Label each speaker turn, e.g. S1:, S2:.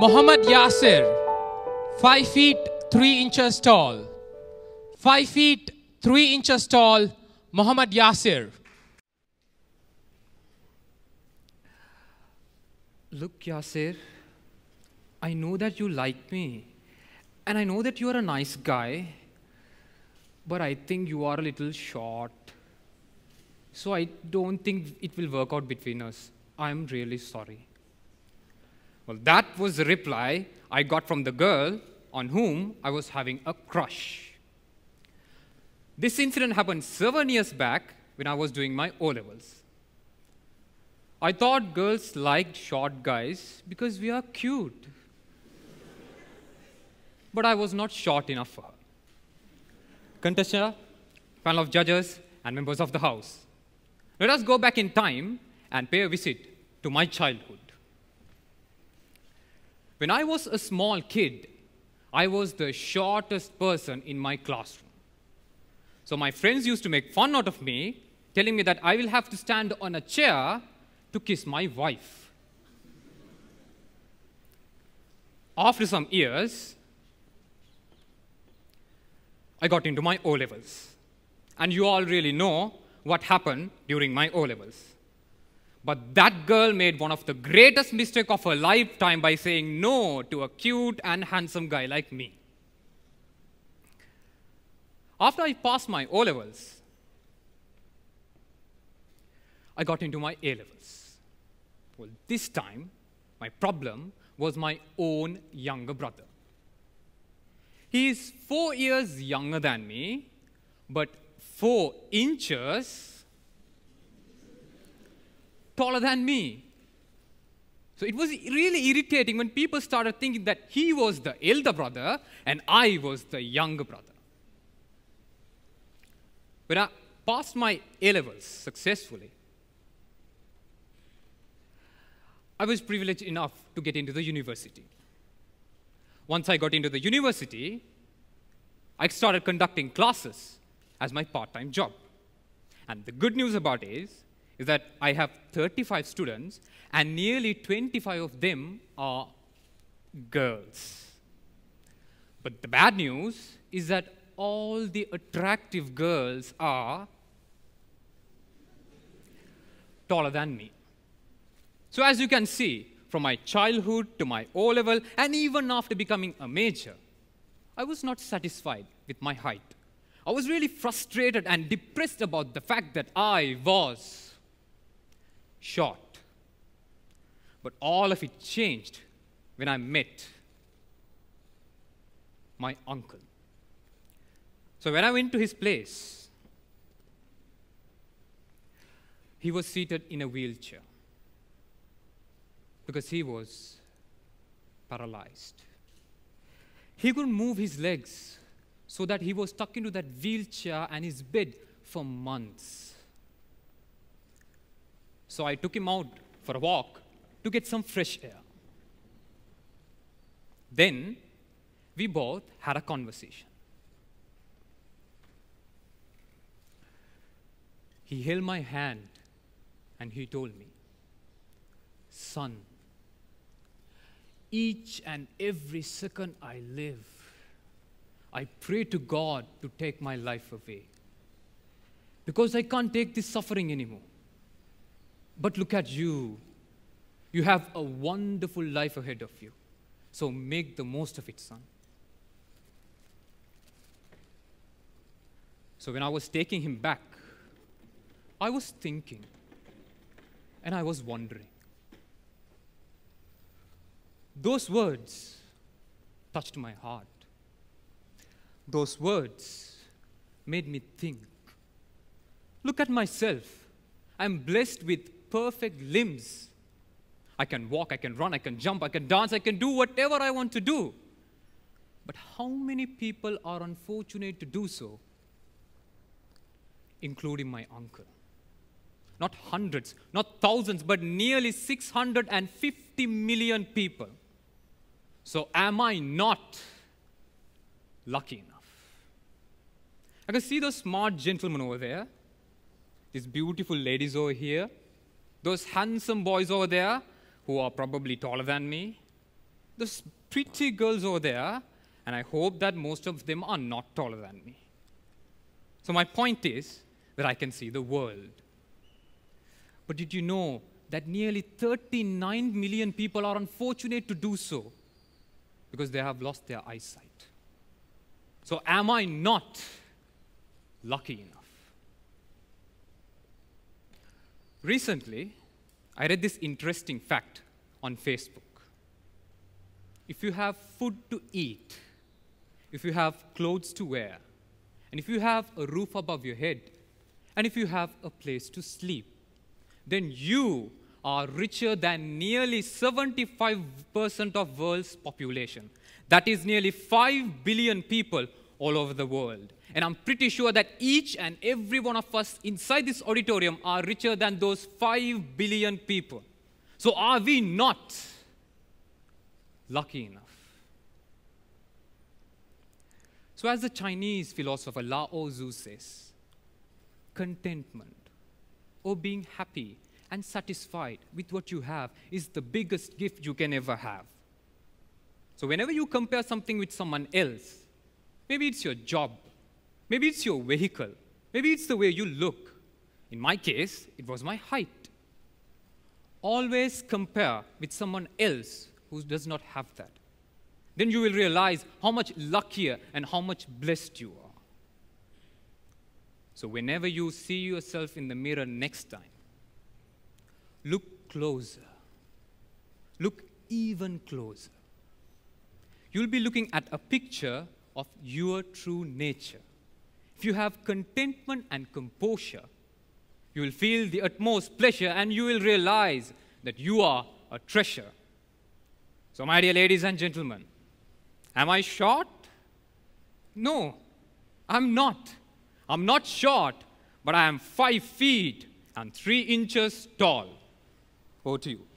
S1: Muhammad Yasir, 5 feet 3 inches tall. 5 feet 3 inches tall, Muhammad Yasir. Look, Yasir, I know that you like me, and I know that you are a nice guy, but I think you are a little short. So I don't think it will work out between us. I'm really sorry. Well, that was the reply I got from the girl on whom I was having a crush. This incident happened seven years back when I was doing my O levels. I thought girls liked short guys because we are cute. but I was not short enough for her. Contestant, panel of judges, and members of the House, let us go back in time and pay a visit to my childhood. When I was a small kid, I was the shortest person in my classroom. So my friends used to make fun out of me, telling me that I will have to stand on a chair to kiss my wife. After some years, I got into my O levels. And you all really know what happened during my O levels. But that girl made one of the greatest mistakes of her lifetime by saying no to a cute and handsome guy like me. After I passed my O levels, I got into my A levels. Well, this time, my problem was my own younger brother. He is four years younger than me, but four inches taller than me. So it was really irritating when people started thinking that he was the elder brother and I was the younger brother. When I passed my A levels successfully, I was privileged enough to get into the university. Once I got into the university, I started conducting classes as my part time job. And the good news about it is, is that I have 35 students, and nearly 25 of them are girls. But the bad news is that all the attractive girls are taller than me. So as you can see, from my childhood to my O-level, and even after becoming a major, I was not satisfied with my height. I was really frustrated and depressed about the fact that I was short. But all of it changed when I met my uncle. So when I went to his place, he was seated in a wheelchair because he was paralyzed. He couldn't move his legs so that he was stuck into that wheelchair and his bed for months. So I took him out for a walk to get some fresh air. Then we both had a conversation. He held my hand and he told me, Son, each and every second I live, I pray to God to take my life away because I can't take this suffering anymore. But look at you. You have a wonderful life ahead of you. So make the most of it, son. So when I was taking him back, I was thinking and I was wondering. Those words touched my heart. Those words made me think. Look at myself. I'm blessed with perfect limbs. I can walk, I can run, I can jump, I can dance, I can do whatever I want to do. But how many people are unfortunate to do so? Including my uncle. Not hundreds, not thousands, but nearly 650 million people. So am I not lucky enough? I can see those smart gentlemen over there, these beautiful ladies over here, those handsome boys over there, who are probably taller than me. Those pretty girls over there, and I hope that most of them are not taller than me. So, my point is that I can see the world. But did you know that nearly 39 million people are unfortunate to do so because they have lost their eyesight? So, am I not lucky enough? Recently, I read this interesting fact on Facebook. If you have food to eat, if you have clothes to wear, and if you have a roof above your head, and if you have a place to sleep, then you are richer than nearly 75% of world's population. That is nearly 5 billion people all over the world. And I'm pretty sure that each and every one of us inside this auditorium are richer than those 5 billion people. So are we not lucky enough? So, as the Chinese philosopher Lao Tzu says, contentment or oh, being happy and satisfied with what you have is the biggest gift you can ever have. So, whenever you compare something with someone else, Maybe it's your job. Maybe it's your vehicle. Maybe it's the way you look. In my case, it was my height. Always compare with someone else who does not have that. Then you will realize how much luckier and how much blessed you are. So, whenever you see yourself in the mirror next time, look closer. Look even closer. You'll be looking at a picture of your true nature. If you have contentment and composure, you will feel the utmost pleasure and you will realize that you are a treasure. So, my dear ladies and gentlemen, am I short? No, I'm not. I'm not short, but I am five feet and three inches tall. Over to you.